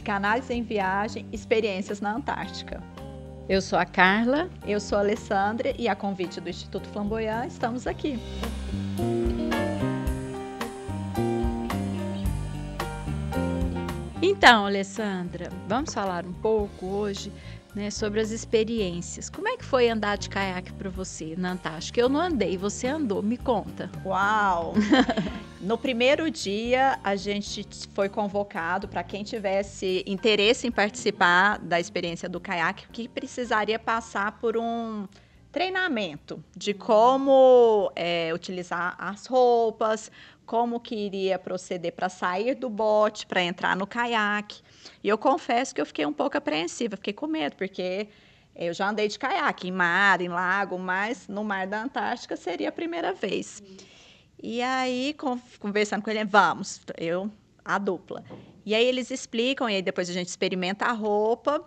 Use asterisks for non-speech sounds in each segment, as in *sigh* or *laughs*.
Psicanálise em Viagem, Experiências na Antártica. Eu sou a Carla. Eu sou a Alessandra e, a convite do Instituto Flamboyant, estamos aqui. Então, Alessandra, vamos falar um pouco hoje né, sobre as experiências. Como é que foi andar de caiaque para você na Antártica? Eu não andei, você andou, me conta. Uau! *laughs* No primeiro dia, a gente foi convocado para quem tivesse interesse em participar da experiência do caiaque, que precisaria passar por um treinamento de como é, utilizar as roupas, como que iria proceder para sair do bote, para entrar no caiaque. E eu confesso que eu fiquei um pouco apreensiva, fiquei com medo, porque eu já andei de caiaque em mar, em lago, mas no mar da Antártica seria a primeira vez. Uhum. E aí, conversando com ele, vamos, eu, a dupla. E aí eles explicam, e aí depois a gente experimenta a roupa.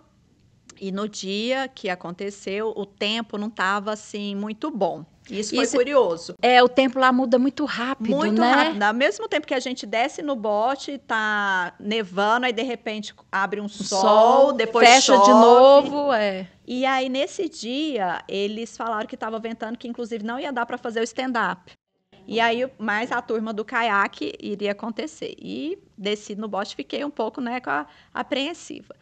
E no dia que aconteceu, o tempo não estava assim muito bom. Isso, Isso foi curioso. É, o tempo lá muda muito rápido, muito né? Muito rápido. Ao mesmo tempo que a gente desce no bote, tá nevando, aí de repente abre um, um sol, sol, depois fecha chove. de novo, é. E aí nesse dia, eles falaram que estava ventando que inclusive não ia dar para fazer o stand up. E aí, mais a turma do caiaque iria acontecer. E desci no bote, fiquei um pouco né, com a, apreensiva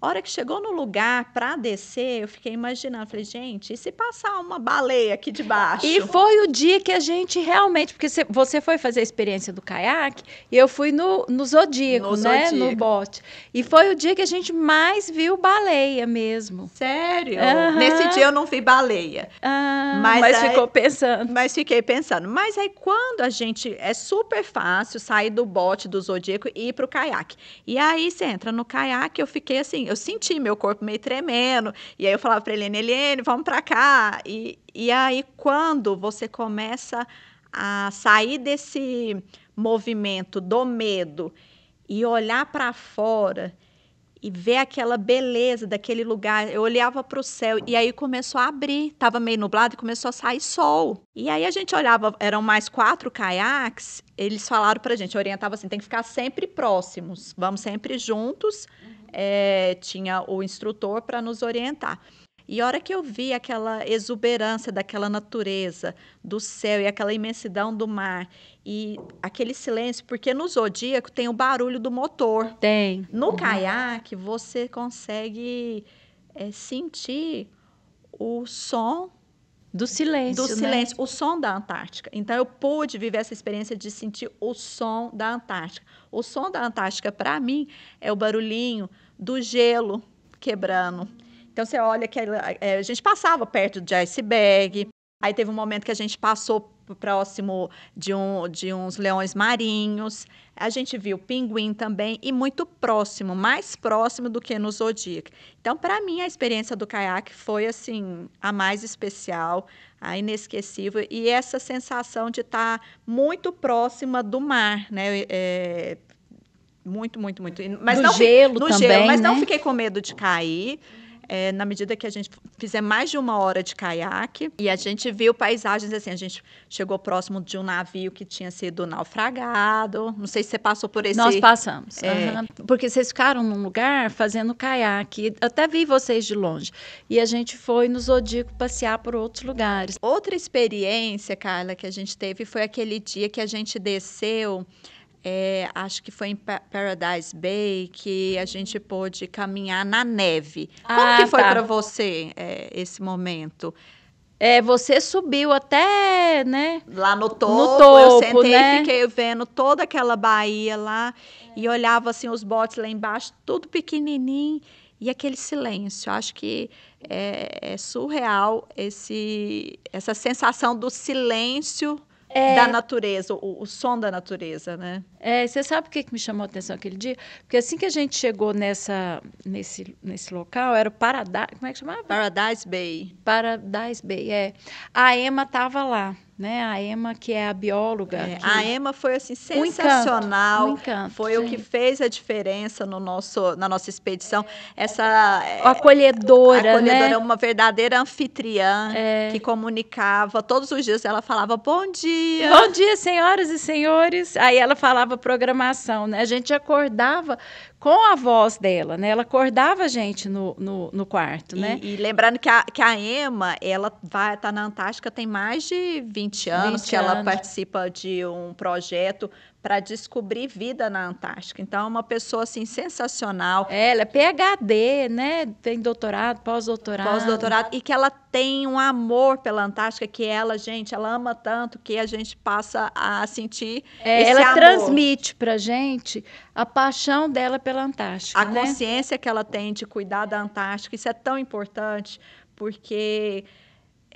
hora que chegou no lugar para descer, eu fiquei imaginando, falei, gente, e se passar uma baleia aqui debaixo. E foi o dia que a gente realmente, porque você foi fazer a experiência do caiaque e eu fui no, no zodíaco, no né, zodíaco. no bote. E foi o dia que a gente mais viu baleia mesmo. Sério? Uhum. Nesse dia eu não vi baleia. Uhum. mas, mas aí, ficou pensando. Mas fiquei pensando. Mas aí quando a gente é super fácil sair do bote do zodíaco e ir pro caiaque. E aí você entra no caiaque, eu fiquei assim eu senti meu corpo meio tremendo. E aí eu falava para Helene, Helene, vamos para cá. E, e aí quando você começa a sair desse movimento do medo e olhar para fora e ver aquela beleza daquele lugar. Eu olhava para o céu e aí começou a abrir. Tava meio nublado e começou a sair sol. E aí a gente olhava, eram mais quatro caiaques. Eles falaram para gente, orientava assim, tem que ficar sempre próximos, vamos sempre juntos. Uhum é, tinha o instrutor para nos orientar. E a hora que eu vi aquela exuberância daquela natureza, do céu e aquela imensidão do mar e aquele silêncio, porque no zodíaco tem o barulho do motor. Tem. No uhum. caiaque você consegue é, sentir o som do silêncio. Do né? silêncio, né? o som da Antártica. Então eu pude viver essa experiência de sentir o som da Antártica. O som da Antártica, para mim, é o barulhinho do gelo quebrando. Então você olha que eh, a gente passava perto de iceberg. Aí teve um momento que a gente passou próximo de, um, de uns leões marinhos. A gente viu pinguim também e muito próximo, mais próximo do que no Zodíaco. Então, para mim, a experiência do caiaque foi assim a mais especial, a inesquecível e essa sensação de estar tá muito próxima do mar, né? É, muito, muito, muito. Mas do não, gelo no também, gelo, mas né? não fiquei com medo de cair é, na medida que a gente fizer mais de uma hora de caiaque e a gente viu paisagens assim, a gente chegou próximo de um navio que tinha sido naufragado. Não sei se você passou por esse. Nós passamos. É... Uhum. Porque vocês ficaram num lugar fazendo caiaque. Até vi vocês de longe. E a gente foi no Zodíaco passear por outros lugares. Outra experiência, Carla, que a gente teve foi aquele dia que a gente desceu é, acho que foi em Paradise Bay que a gente pôde caminhar na neve. Ah, Como ah, que foi tá. para você é, esse momento? É, você subiu até, né? Lá no topo, no topo eu sentei né? fiquei vendo toda aquela baía lá é. e olhava assim os botes lá embaixo, tudo pequenininho e aquele silêncio. Acho que é, é surreal esse, essa sensação do silêncio é... Da natureza, o, o, som da natureza, né? É, você sabe o que, que me chamou a atenção aquele dia? Porque assim que a gente chegou nessa, nesse, nesse local, era o Paradise. Como é que chamava? Paradise Bay. Paradise Bay, é. A Emma estava lá né? A Emma, que é a bióloga. É, a Emma foi assim sensacional. Um encanto, um encanto, foi o que fez a diferença no nosso, na nossa expedição. Essa é, o acolhedora, acolhedora, né? uma verdadeira anfitriã é. que comunicava todos os dias. Ela falava bom dia, bom dia, senhoras e senhores. Aí ela falava programação, né? A gente acordava com a voz dela, né? Ela acordava a gente no, no, no quarto, e, né? E lembrando que a, que a Emma, ela vai estar tá na Antártica tem mais de 20 anos, 20 que anos. ela participa de um projeto para descobrir vida na Antártica. Então, é uma pessoa assim sensacional. Ela é PhD, né? Tem doutorado, pós-doutorado. Pós-doutorado e que ela tem um amor pela Antártica que ela, gente, ela ama tanto que a gente passa a sentir é, esse ela amor. transmite pra gente a paixão dela pela Antártica, A né? consciência que ela tem de cuidar da Antártica, isso é tão importante porque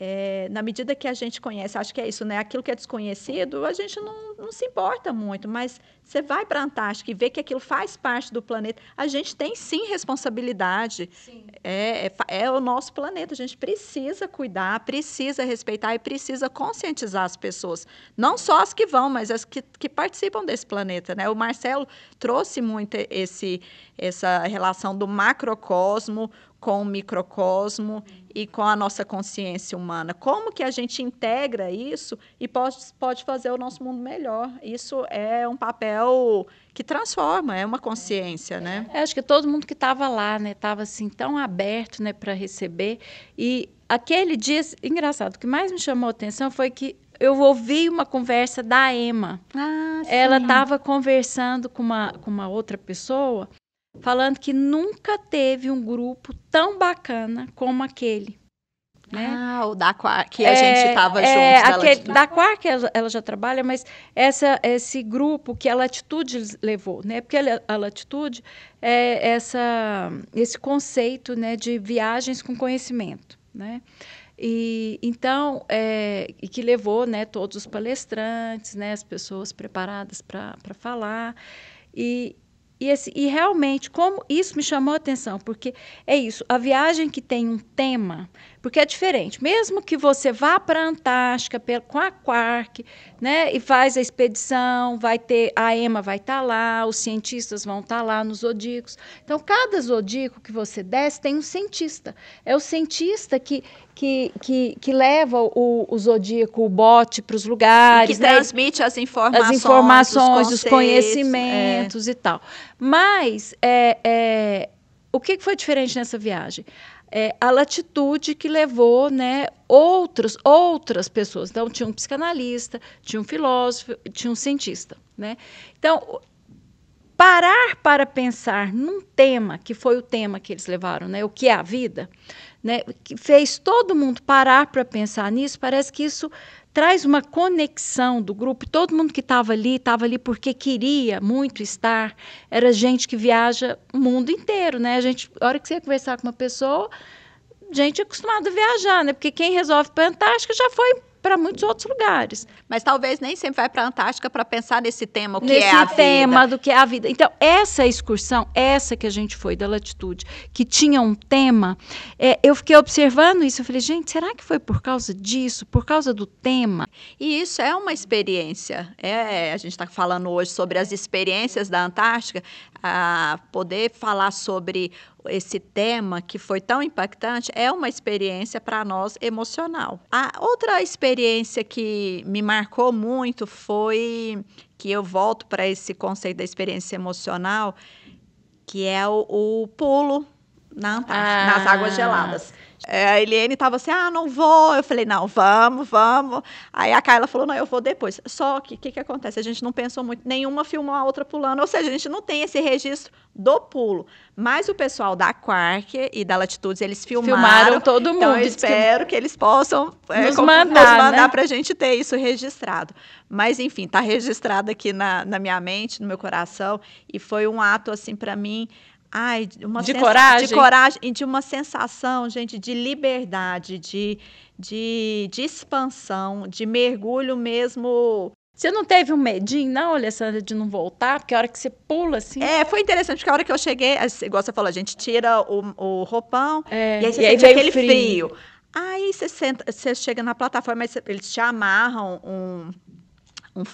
é, na medida que a gente conhece, acho que é isso, né? Aquilo que é desconhecido, a gente não, não se importa muito, mas você vai para a Antártica e vê que aquilo faz parte do planeta. A gente tem sim responsabilidade. Sim. É, é, é, o nosso planeta. A gente precisa cuidar, precisa respeitar e precisa conscientizar as pessoas. Não só as que vão, mas as que, que participam desse planeta. Né? O Marcelo trouxe muito esse, essa relação do macrocosmo com o microcosmo e com a nossa consciência humana. Como que a gente integra isso e pode, pode fazer o nosso mundo melhor? Isso é um papel que transforma, é uma consciência, né? É, acho que todo mundo que estava lá, né, estava assim tão aberto, né, para receber. E aquele dia, engraçado, o que mais me chamou a atenção foi que eu ouvi uma conversa da Emma. Ah, sim. Ela estava conversando com uma, com uma outra pessoa falando que nunca teve um grupo tão bacana como aquele. Né? Ah, o da Quark, que é, a gente estava é, junto. Aquele, da Quark ela, ela, já trabalha, mas essa, esse grupo que a Latitude levou, né? Porque a, a Latitude é essa, esse conceito né, de viagens com conhecimento, né? E então, é, e que levou né, todos os palestrantes, né, as pessoas preparadas para falar. E, e, esse, e realmente, como isso me chamou a atenção, porque é isso, a viagem que tem um tema, porque é diferente. Mesmo que você vá para a Antártica com a Quark, né, e faz a expedição, vai ter a EMA vai estar tá lá, os cientistas vão estar tá lá nos zodíacos. Então, cada zodíaco que você desce tem um cientista. É o cientista que que, que, que leva o, o zodíaco, o bote para os lugares. E que né? transmite as informações. As informações, os, é. conhecimentos é. e tal. Mas é, é, o que foi diferente nessa viagem? é, a latitude que levou né, outros, outras pessoas. Então, tinha um psicanalista, tinha um filósofo, tinha um cientista. Né? Então, parar para pensar num tema, que foi o tema que eles levaram, né, o que é a vida, né, que fez todo mundo parar para pensar nisso, parece que isso traz uma conexão do grupo. Todo mundo que estava ali, estava ali porque queria muito estar. Era gente que viaja o mundo inteiro, né? A gente, a hora que você ia conversar com uma pessoa, gente acostumada a viajar, né? Porque quem resolve para a Antártica já foi para muitos outros lugares. Mas talvez nem sempre vai para a Antártica para pensar nesse tema, o que nesse é a tema do que é a vida. Então, essa excursão, essa que a gente foi da Latitude, que tinha um tema, é, eu fiquei observando isso, eu falei, gente, será que foi por causa disso, por causa do tema? E isso é uma experiência. É, a gente está falando hoje sobre as experiências da Antártica a poder falar sobre esse tema que foi tão impactante é uma experiência para nós emocional. A outra experiência que me marcou muito foi que eu volto para esse conceito da experiência emocional, que é o, o pulo na Antártida, ah. nas águas ah. geladas. É, a Eliane tava assim, ah, não vou. Eu falei, não, vamos, vamos. Aí a Carla falou, não, eu vou depois. Só que o que, que acontece? A gente não pensou muito, nenhuma filmou a outra pulando. Ou seja, a gente não tem esse registro do pulo. Mas o pessoal da Quark e da Latitudes, eles filmaram. Filmaram todo então, mundo. Então eu espero que, que eles possam é, nos, mandar, nos né? mandar né? pra gente ter isso registrado. Mas, enfim, tá registrado aqui na, na minha mente, no meu coração. E foi um ato, assim, para mim Ai, uma de coragem. De coragem e de uma sensação, gente, de liberdade, de, de, de expansão, de mergulho mesmo você não teve um medinho, não, Alessandra, de não voltar? Porque a hora que você pula, assim. É, foi interessante, porque a hora que eu cheguei, igual você falou, a gente tira o, o roupão é, e aí você e aí aquele frio. frio. Aí você, senta, você chega na plataforma, eles te amarram um,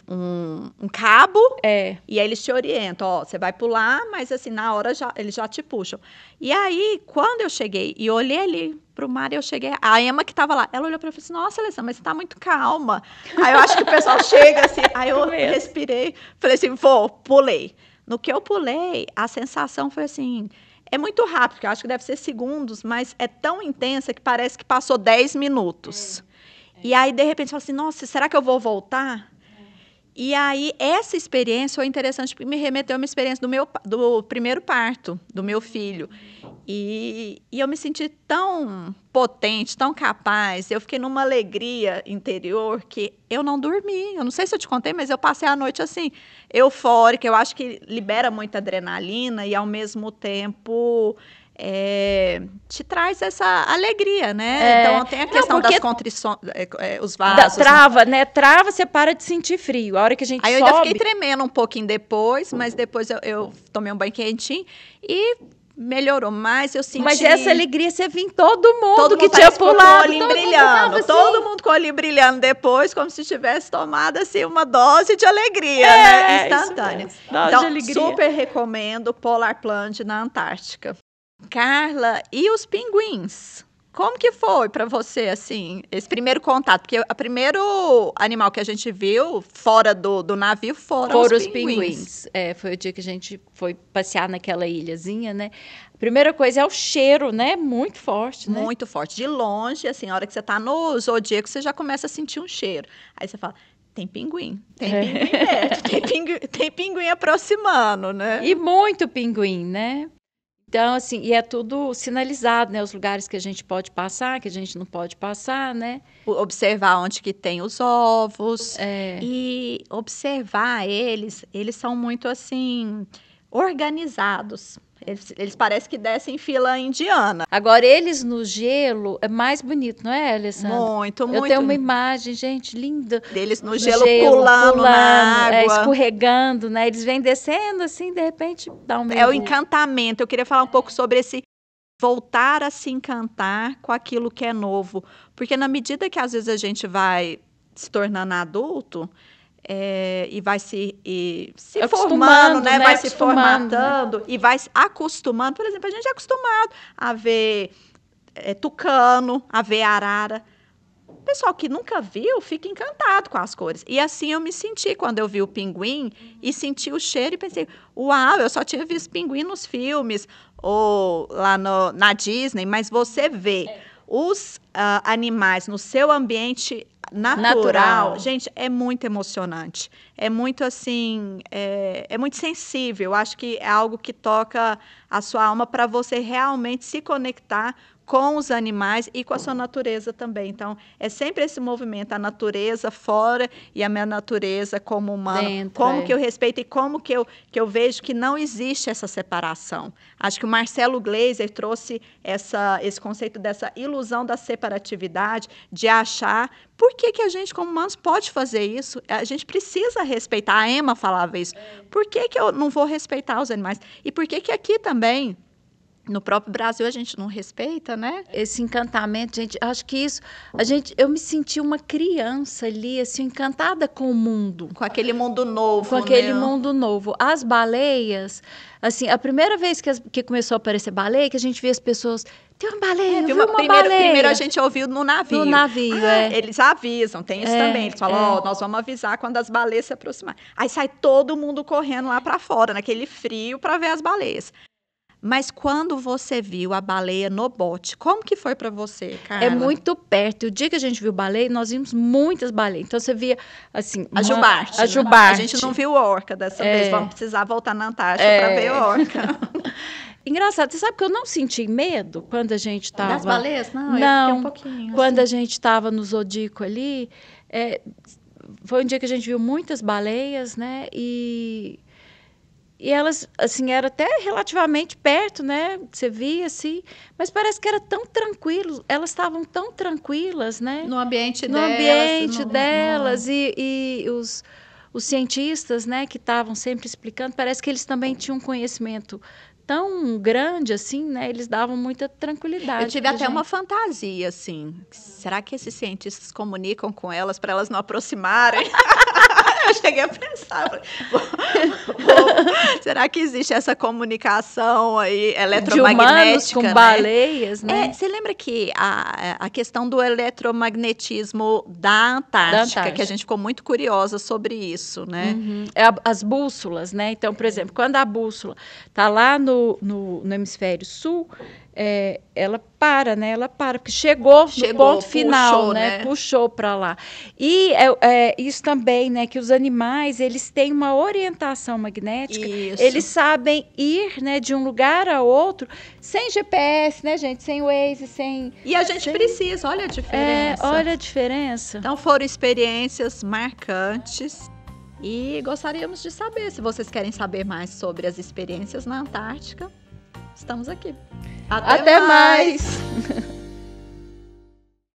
um, um, um cabo. É. E aí eles te orientam, ó, você vai pular, mas assim, na hora já, eles já te puxam. E aí, quando eu cheguei e olhei ali pro mar, eu cheguei, a Emma que tava lá, ela olhou para mim e disse, assim, nossa, Alessandra, mas você tá muito calma. aí eu acho que o pessoal *laughs* chega assim, aí eu respirei, falei assim, vou, pulei. No que eu pulei, a sensação foi assim, é muito rápido, eu acho que deve ser segundos, mas é tão intensa que parece que passou 10 minutos. É, é. E aí, de repente, eu falo assim: nossa, será que eu vou voltar? E aí, essa experiência foi interessante, porque me remeteu a uma experiência do meu do primeiro parto, do meu filho. E, e eu me senti tão potente, tão capaz, eu fiquei numa alegria interior que eu não dormi. Eu não sei se eu te contei, mas eu passei a noite assim, eufórica. Eu acho que libera muita adrenalina e, ao mesmo tempo, é, te traz essa alegria, né? É, então tem a questão não, das contrições, é, é os vasos. Da, né? trava, né? Trava, você para de sentir frio. A hora que a gente Aí sobe... eu ainda fiquei tremendo um pouquinho depois, mas depois eu, eu tomei um banho quentinho e melhorou mais, eu senti. Mas essa alegria você viu todo mundo todo que mundo tinha pulado. Com o então, brilhando. assim. Todo mundo com o olho brilhando depois, como se tivesse tomado assim, uma dose de alegria, é, né? É, Instantânea. Dose então, de alegria. super recomendo Polar Plunge na Antártica. Carla, e os pinguins? Como que foi para você, assim, esse primeiro contato? Porque o primeiro animal que a gente viu fora do, do navio foram, foram os pinguins. pinguins. É, foi o dia que a gente foi passear naquela ilhazinha, né? primeira coisa é o cheiro, né? Muito forte, né? Muito forte. De longe, assim, a hora que você tá no zodíaco, você já começa a sentir um cheiro. Aí você fala, tem pinguim. Tem é. pinguim perto, tem pinguim, *laughs* tem pinguim aproximando, né? E muito pinguim, né? Então, assim, e é tudo sinalizado, né? Os lugares que a gente pode passar, que a gente não pode passar, né? Observar onde que tem os ovos. É. E observar eles, eles são muito, assim, organizados. Eles, eles parecem que descem fila indiana. Agora, eles no gelo é mais bonito, não é, Alessandra? Muito, muito. Eu tenho uma imagem, gente, linda. Deles no, no gelo, gelo, pulando, pulando na é, água. É, escorregando, né? Eles vêm descendo assim, de repente dá um É o encantamento. Eu queria falar um pouco sobre esse voltar a se encantar com aquilo que é novo. Porque na medida que às vezes a gente vai se tornando adulto, é, e vai se, e se é formando, né? né? Vai se né? formatando né? e vai se acostumando. Por exemplo, a gente é acostumado a ver é, tucano, a ver arara. O pessoal que nunca viu fica encantado com as cores. E assim eu me senti quando eu vi o pinguim e senti o cheiro e pensei, uau, eu só tinha visto pinguim nos filmes ou lá no, na Disney, mas você vê. É os uh, animais no seu ambiente natural, natural, gente, é muito emocionante. É muito assim, é, é muito sensível. Acho que é algo que toca a sua alma para você realmente se conectar com os animais e com a sua natureza também. Então, é sempre esse movimento, a natureza fora e a minha natureza como humano. Dentro, como é. que eu respeito e como que eu, que eu vejo que não existe essa separação. Acho que o Marcelo Gleiser trouxe essa, esse conceito dessa ilusão da separatividade, de achar por que, que a gente, como humanos, pode fazer isso? A gente precisa respeitar. A Emma falava isso. É. Por que, que eu não vou respeitar os animais? E por que, que aqui também no próprio Brasil a gente não respeita, né? Esse encantamento, gente, acho que isso, a gente, eu me senti uma criança ali, assim, encantada com o mundo, com aquele mundo novo, com aquele né? mundo novo. As baleias, assim, a primeira vez que, as, que começou a aparecer baleia, que a gente via as pessoas tem uma baleia, é, tem uma, uma primeiro, baleia. Primeiro a gente ouviu no navio. No navio, ah, é. Eles avisam, tem isso é, também. Eles falam, ó, é. oh, nós vamos avisar quando as baleias se aproximarem. Aí sai todo mundo correndo lá para fora, naquele frio, para ver as baleias. Mas quando você viu a baleia no bote, como que foi para você, cara? É muito perto. O dia que a gente viu baleia, nós vimos muitas baleias. Então você via assim, a jubarte. A jubarte. A gente não viu orca dessa é. vez. Vamos precisar voltar na Antártica é. para ver orca. *laughs* Engraçado, você sabe que eu não senti medo quando a gente estava. Das baleias? Não, não um pouquinho. Quando assim. a gente estava no Zodíaco ali, é... foi um dia que a gente viu muitas baleias, né? E e elas, assim, era até relativamente perto, né? Você via, assim, mas parece que era tão tranquilo, elas estavam tão tranquilas, né? No ambiente no delas. Ambiente no ambiente delas, e, e os, os cientistas, né, que estavam sempre explicando, parece que eles também tinham um conhecimento tão grande assim, né? Eles davam muita tranquilidade. Eu tive até gente. uma fantasia assim. Será que esses cientistas comunicam com elas para elas não aproximarem? *laughs* *laughs* eu cheguei a pensar, falei, vou, será que existe essa comunicação aí eletromagnética? De com né? baleias, né? É, você lembra que a, a questão do eletromagnetismo da Antártica, da Antártica, que a gente ficou muito curiosa sobre isso, né? Uhum. É as bússolas, né? Então, por exemplo, quando a bússola está lá no, no, no hemisfério sul, é, ela para, né? Ela para, porque chegou, chegou no ponto final, puxou, né? né? Puxou para lá. E é, é, isso também, né? Que os animais, eles têm uma orientação magnética. Isso. Eles sabem ir, né? De um lugar a outro, sem GPS, né, gente? Sem Waze, sem... E a gente sem... precisa, olha a é, diferença. É, olha a diferença. Então foram experiências marcantes. E gostaríamos de saber se vocês querem saber mais sobre as experiências na Antártica estamos aqui. Até, Até mais. mais. *laughs*